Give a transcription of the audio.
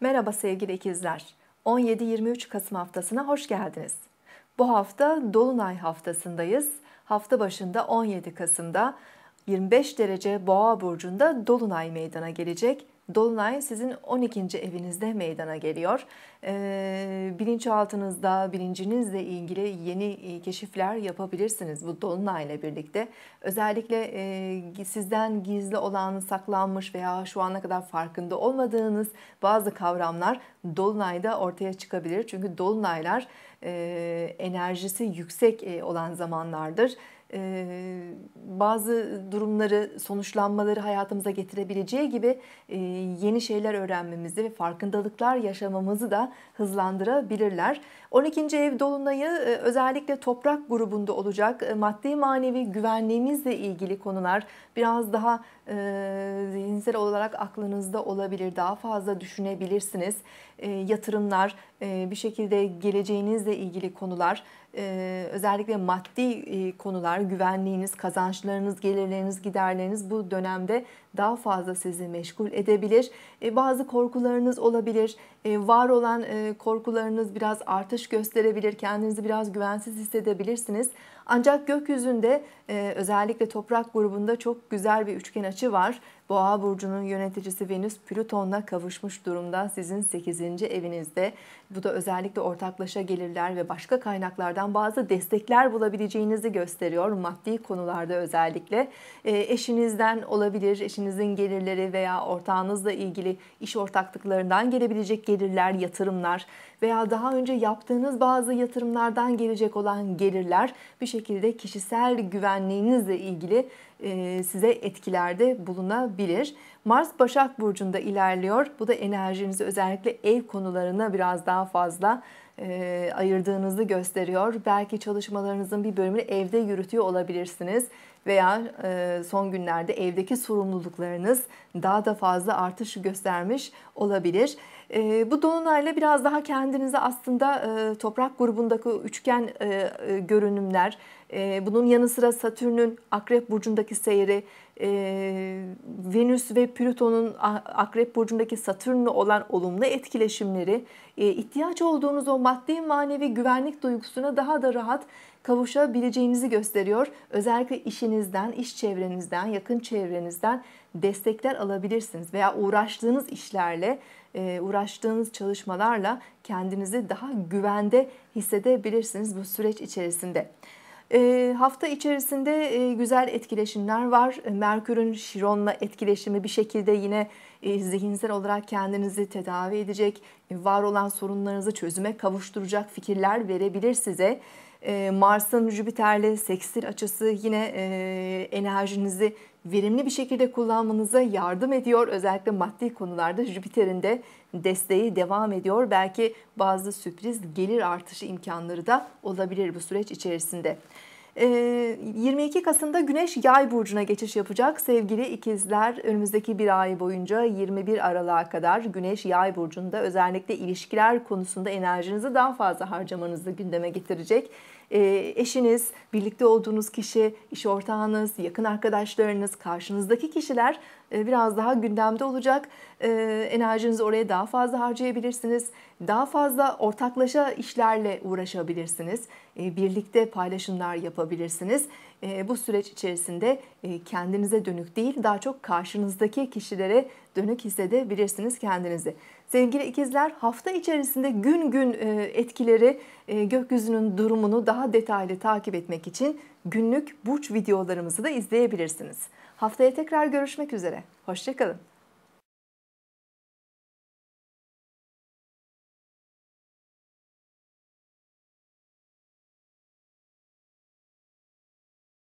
Merhaba sevgili ikizler. 17-23 Kasım haftasına hoş geldiniz. Bu hafta Dolunay haftasındayız. Hafta başında 17 Kasım'da 25 derece Boğa burcunda Dolunay meydana gelecek. Dolunay sizin 12. evinizde meydana geliyor. Ee, bilinçaltınızda, bilincinizle ilgili yeni e, keşifler yapabilirsiniz bu dolunay ile birlikte. Özellikle e, sizden gizli olan, saklanmış veya şu ana kadar farkında olmadığınız bazı kavramlar Dolunay'da ortaya çıkabilir. Çünkü Dolunaylar e, enerjisi yüksek e, olan zamanlardır. E, bazı durumları, sonuçlanmaları hayatımıza getirebileceği gibi yeni şeyler öğrenmemizi ve farkındalıklar yaşamamızı da hızlandırabilirler. 12. ev dolunayı özellikle toprak grubunda olacak. Maddi manevi güvenliğimizle ilgili konular biraz daha zihinsel olarak aklınızda olabilir. Daha fazla düşünebilirsiniz. yatırımlar bir şekilde geleceğinizle işinizle ilgili konular, e, özellikle maddi e, konular, güvenliğiniz, kazançlarınız, gelirleriniz, giderleriniz bu dönemde daha fazla sizi meşgul edebilir. E, bazı korkularınız olabilir. Var olan korkularınız biraz artış gösterebilir. Kendinizi biraz güvensiz hissedebilirsiniz. Ancak gökyüzünde özellikle toprak grubunda çok güzel bir üçgen açı var. Boğa burcunun yöneticisi Venüs Plüton'la kavuşmuş durumda. Sizin 8. evinizde bu da özellikle ortaklaşa gelirler ve başka kaynaklardan bazı destekler bulabileceğinizi gösteriyor. Maddi konularda özellikle e, eşinizden olabilir, eşinizin gelirleri veya ortağınızla ilgili iş ortaklıklarından gelebilecek gelirler, yatırımlar veya daha önce yaptığınız bazı yatırımlardan gelecek olan gelirler bir şekilde kişisel güvenliğinizle ilgili e, size etkilerde bulunabilir olabilir. Mars Başak Burcu'nda ilerliyor. Bu da enerjinizi özellikle ev konularına biraz daha fazla e, ayırdığınızı gösteriyor. Belki çalışmalarınızın bir bölümünü evde yürütüyor olabilirsiniz veya e, son günlerde evdeki sorumluluklarınız daha da fazla artış göstermiş olabilir. E, bu dolunayla biraz daha kendinizi aslında e, toprak grubundaki üçgen e, e, görünümler, e, bunun yanı sıra Satürn'ün Akrep burcundaki seyri, e, Venüs ve Plüton'un Akrep Burcu'ndaki Satürn'le olan olumlu etkileşimleri e, ihtiyaç olduğunuz o maddi manevi güvenlik duygusuna daha da rahat kavuşabileceğinizi gösteriyor. Özellikle işinizden, iş çevrenizden, yakın çevrenizden destekler alabilirsiniz veya uğraştığınız işlerle, e, uğraştığınız çalışmalarla kendinizi daha güvende hissedebilirsiniz bu süreç içerisinde. E, hafta içerisinde e, güzel etkileşimler var. E, Merkür'ün Şiron'la etkileşimi bir şekilde yine e, zihinsel olarak kendinizi tedavi edecek, e, var olan sorunlarınızı çözüme kavuşturacak fikirler verebilir size. E, Mars'ın Jüpiter'le seksil açısı yine e, enerjinizi verimli bir şekilde kullanmanıza yardım ediyor. Özellikle maddi konularda Jüpiter'in de desteği devam ediyor. Belki bazı sürpriz gelir artışı imkanları da olabilir bu süreç içerisinde. 22 ee, Kasım'da Güneş Yay burcuna geçiş yapacak. Sevgili ikizler önümüzdeki bir ay boyunca 21 Aralık'a kadar Güneş Yay burcunda özellikle ilişkiler konusunda enerjinizi daha fazla harcamanızı gündeme getirecek. Ee, eşiniz, birlikte olduğunuz kişi, iş ortağınız, yakın arkadaşlarınız, karşınızdaki kişiler ee, biraz daha gündemde olacak. Ee, enerjinizi oraya daha fazla harcayabilirsiniz. Daha fazla ortaklaşa işlerle uğraşabilirsiniz. Ee, birlikte paylaşımlar yapabilirsiniz. Bu süreç içerisinde e, kendinize dönük değil daha çok karşınızdaki kişilere dönük hissedebilirsiniz kendinizi. Sevgili ikizler hafta içerisinde gün gün e, etkileri e, gökyüzünün durumunu daha detaylı takip etmek için günlük burç videolarımızı da izleyebilirsiniz. Haftaya tekrar görüşmek üzere. Hoşçakalın.